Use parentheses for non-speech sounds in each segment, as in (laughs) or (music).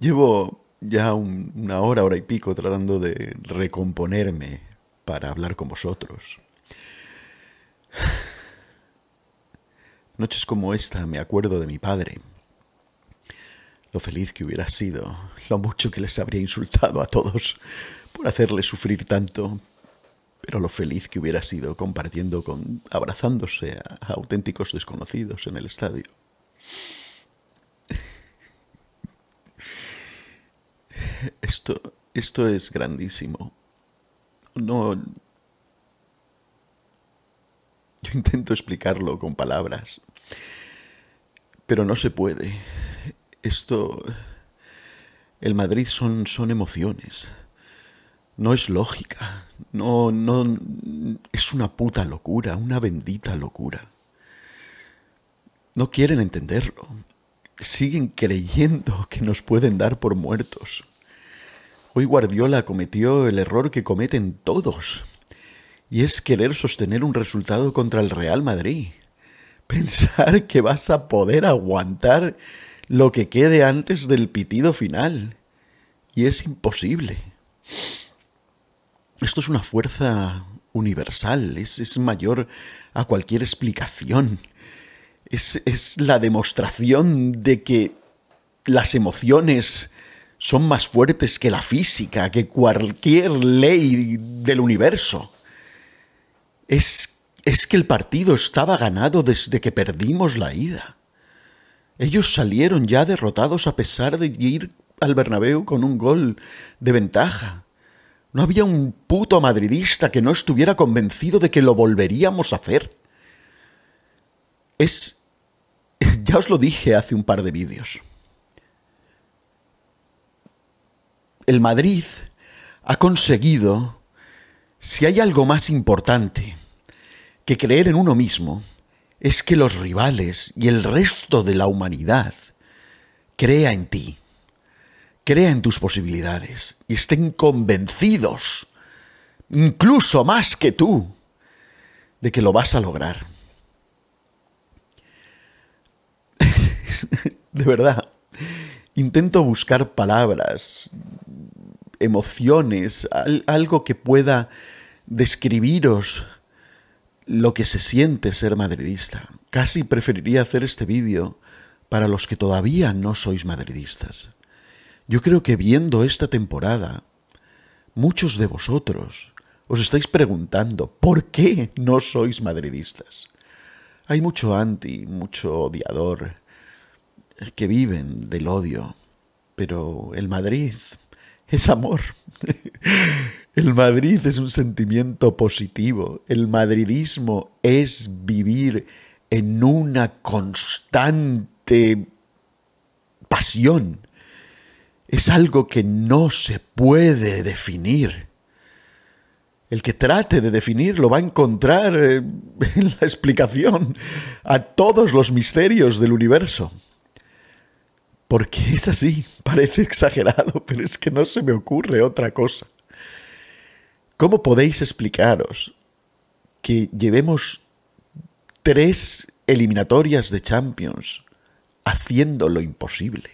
Llevo ya una hora, hora y pico tratando de recomponerme para hablar con vosotros. Noches como esta me acuerdo de mi padre. Lo feliz que hubiera sido, lo mucho que les habría insultado a todos por hacerles sufrir tanto, pero lo feliz que hubiera sido compartiendo con, abrazándose a auténticos desconocidos en el estadio. Esto, esto es grandísimo. No... Yo intento explicarlo con palabras, pero no se puede. Esto... El Madrid son, son emociones. No es lógica. No, no... Es una puta locura, una bendita locura. No quieren entenderlo. Siguen creyendo que nos pueden dar por muertos. Hoy Guardiola cometió el error que cometen todos, y es querer sostener un resultado contra el Real Madrid. Pensar que vas a poder aguantar lo que quede antes del pitido final. Y es imposible. Esto es una fuerza universal, es, mayor a cualquier explicación. Es, es la demostración de que las emociones son más fuertes que la física, que cualquier ley del universo. Es, es que el partido estaba ganado desde que perdimos la ida. Ellos salieron ya derrotados a pesar de ir al Bernabéu con un gol de ventaja. No había un puto madridista que no estuviera convencido de que lo volveríamos a hacer. Es... (laughs) Ya os lo dije hace un par de vídeos. el Madrid ha conseguido, si hay algo más importante que creer en uno mismo, es que los rivales y el resto de la humanidad crea en ti, crea en tus posibilidades y estén convencidos, incluso más que tú, de que lo vas a lograr. (laughs) de verdad, intento buscar palabras emociones, algo que pueda describiros lo que se siente ser madridista. Casi preferiría hacer este vídeo para los que todavía no sois madridistas. Yo creo que viendo esta temporada, muchos de vosotros os estáis preguntando por qué no sois madridistas. Hay mucho anti, mucho odiador que viven del odio, pero el Madrid es amor. (laughs) El Madrid es un sentimiento positivo. El madridismo es vivir en una constante pasión. Es algo que no se puede definir. El que trate de definirlo va a encontrar en eh, (laughs) la explicación a todos los misterios del universo. Porque es así, parece exagerado, (laughs) pero es que no se me ocurre otra cosa. ¿Cómo podéis explicaros que llevemos tres eliminatorias de Champions haciendo lo imposible?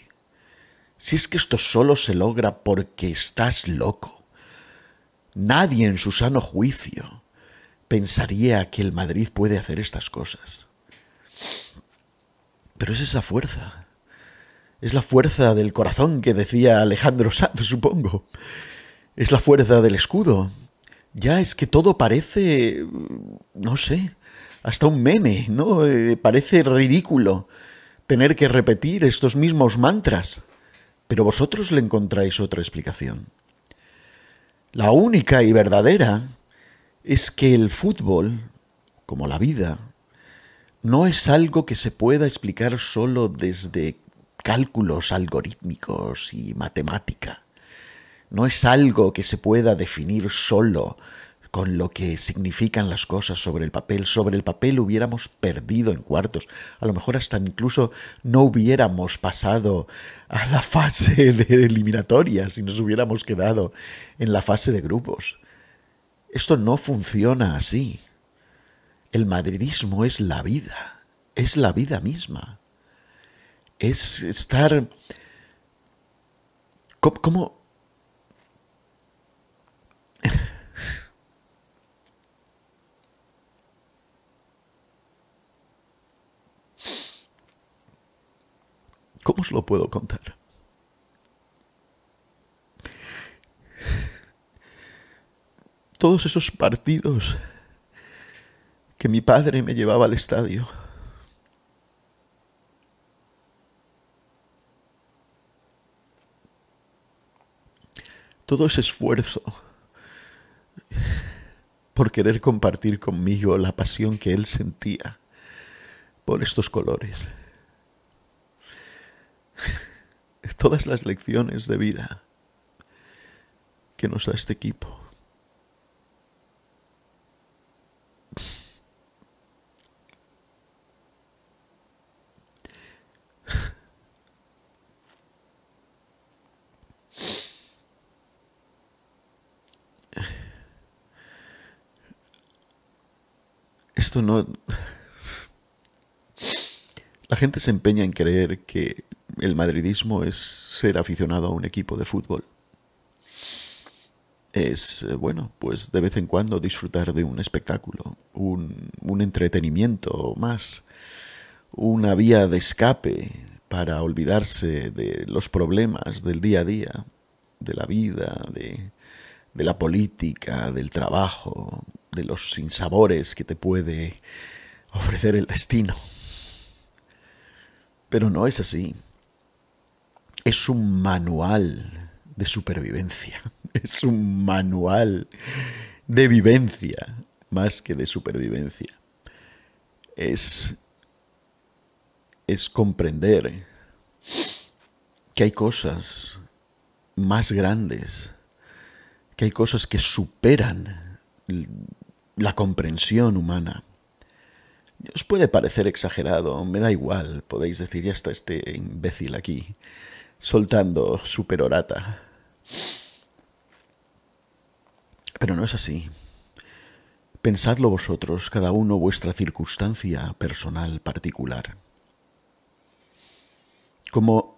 Si es que esto solo se logra porque estás loco. Nadie en su sano juicio pensaría que el Madrid puede hacer estas cosas. Pero es esa fuerza, es la fuerza del corazón que decía Alejandro Sanz, supongo. Es la fuerza del escudo. Ya es que todo parece... no sé, hasta un meme, ¿no? Eh, parece ridículo tener que repetir estos mismos mantras. Pero vosotros le encontráis otra explicación. La única y verdadera es que el fútbol, como la vida, no es algo que se pueda explicar solo desde cálculos algorítmicos y matemática. No es algo que se pueda definir solo con lo que significan las cosas sobre el papel. Sobre el papel hubiéramos perdido en cuartos. A lo mejor hasta incluso no hubiéramos pasado a la fase de eliminatoria si nos hubiéramos quedado en la fase de grupos. Esto no funciona así. El madridismo es la vida, es la vida misma es estar... ¿Cómo? cómo? cómo os lo puedo contar? Todos esos partidos que mi padre me llevaba al estadio. todo ese esfuerzo por querer compartir conmigo la pasión que él sentía por estos colores. Todas las lecciones de vida que nos da este equipo. esto no... La gente se empeña en creer que el madridismo es ser aficionado a un equipo de fútbol. Es, eh, bueno, pues de vez en cuando disfrutar de un espectáculo, un, un entretenimiento más, una vía de escape para olvidarse de los problemas del día a día, de la vida, de, de la política, del trabajo, de los sinsabores que te puede ofrecer el destino. Pero no es así. Es un manual de supervivencia. (laughs) Es un manual de vivencia más que de supervivencia. Es, es comprender que hay cosas más grandes, que hay cosas que superan la comprensión humana. Os puede parecer exagerado, me da igual, podéis decir, ya está este imbécil aquí, soltando superorata. Pero no es así. Pensadlo vosotros, cada uno vuestra circunstancia personal particular. Como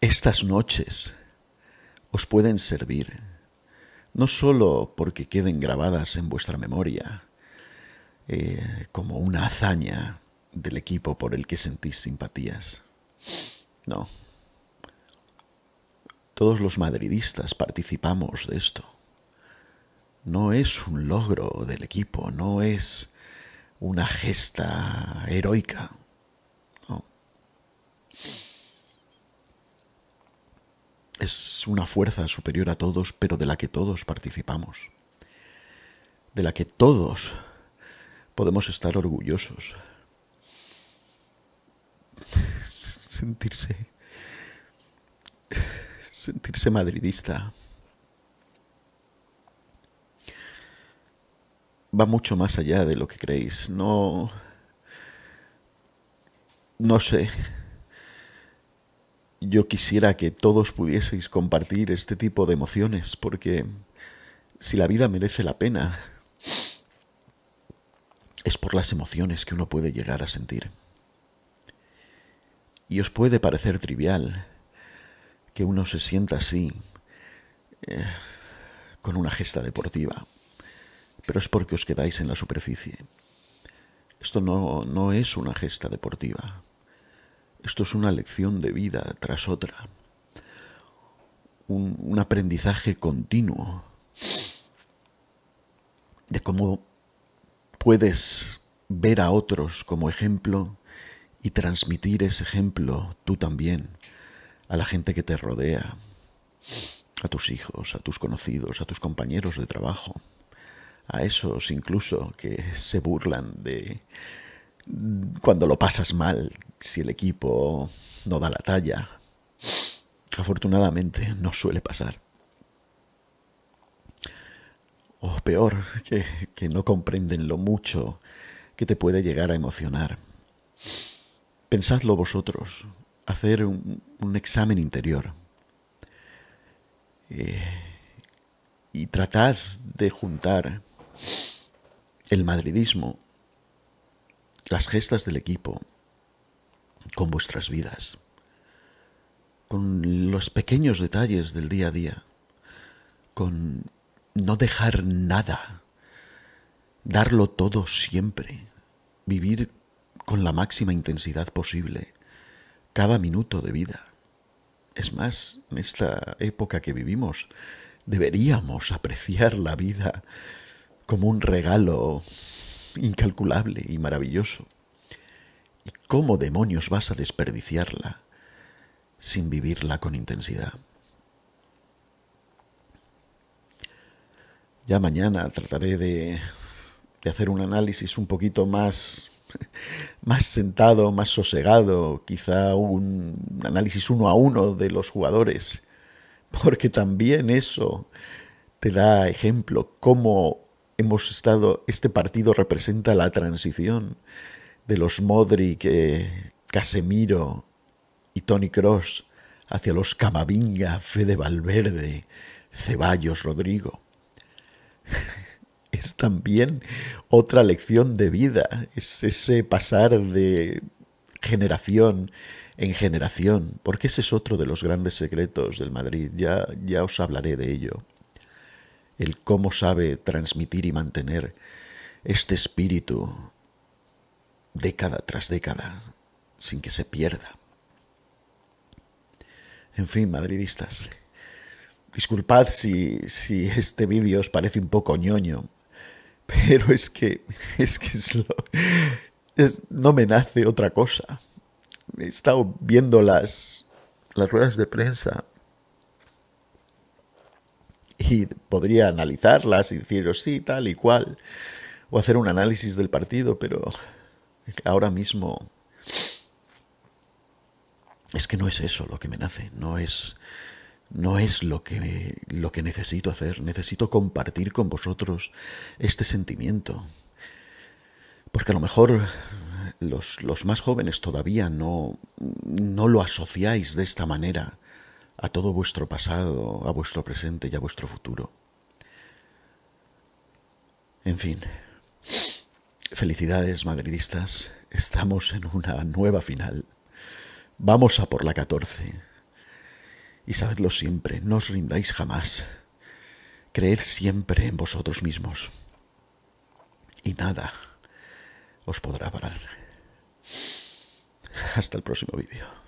estas noches os pueden servir no solo porque queden grabadas en vuestra memoria eh, como una hazaña del equipo por el que sentís simpatías, no. Todos los madridistas participamos de esto. No es un logro del equipo, no es una gesta heroica, es una fuerza superior a todos, pero de la que todos participamos, de la que todos podemos estar orgullosos, (laughs) sentirse, sentirse madridista. Va mucho más allá de lo que creéis. No, no sé, yo quisiera que todos pudieseis compartir este tipo de emociones, porque si la vida merece la pena, es por las emociones que uno puede llegar a sentir. Y os puede parecer trivial que uno se sienta así, eh, con una gesta deportiva, pero es porque os quedáis en la superficie. Esto no es una gesta deportiva, esto es una lección de vida tras otra, un, un aprendizaje continuo de cómo puedes ver a otros como ejemplo y transmitir ese ejemplo tú también a la gente que te rodea, a tus hijos, a tus conocidos, a tus compañeros de trabajo, a esos incluso que se burlan de cuando lo pasas mal, si el equipo no da la talla. Afortunadamente no suele pasar. O peor, que, no comprenden lo mucho que te puede llegar a emocionar. Pensadlo vosotros, hacer un, examen interior. Eh, y tratad de juntar el madridismo las gestas del equipo, con vuestras vidas, con los pequeños detalles del día a día, con no dejar nada, darlo todo siempre, vivir con la máxima intensidad posible cada minuto de vida. Es más, en esta época que vivimos, deberíamos apreciar la vida como un regalo incalculable y maravilloso. ¿Y cómo demonios vas a desperdiciarla sin vivirla con intensidad? Ya mañana trataré de, hacer un análisis un poquito más más sentado, más sosegado, quizá un análisis uno a uno de los jugadores, porque también eso te da ejemplo cómo hemos estado, este partido representa la transición de los Modric, eh, Casemiro y Tony Cross hacia los Camavinga, Fede Valverde, Ceballos, Rodrigo. (laughs) es también otra lección de vida, es ese pasar de generación en generación, porque ese es otro de los grandes secretos del Madrid, ya, ya os hablaré de ello el cómo sabe transmitir y mantener este espíritu década tras década sin que se pierda. En fin, madridistas, disculpad si, este vídeo os parece un poco ñoño, pero es que es, que no me nace otra cosa. He estado viendo las, las ruedas de prensa y podría analizarlas y deciros oh, sí, tal y cual, o hacer un análisis del partido, pero ahora mismo es que no es eso lo que me nace, no es no es lo que lo que necesito hacer, necesito compartir con vosotros este sentimiento. Porque a lo mejor los, los más jóvenes todavía no, no lo asociáis de esta manera a todo vuestro pasado, a vuestro presente y a vuestro futuro. En fin, felicidades madridistas, estamos en una nueva final. Vamos a por la 14. Y sabedlo siempre, no os rindáis jamás. Creed siempre en vosotros mismos. Y nada os podrá parar. Hasta el próximo vídeo.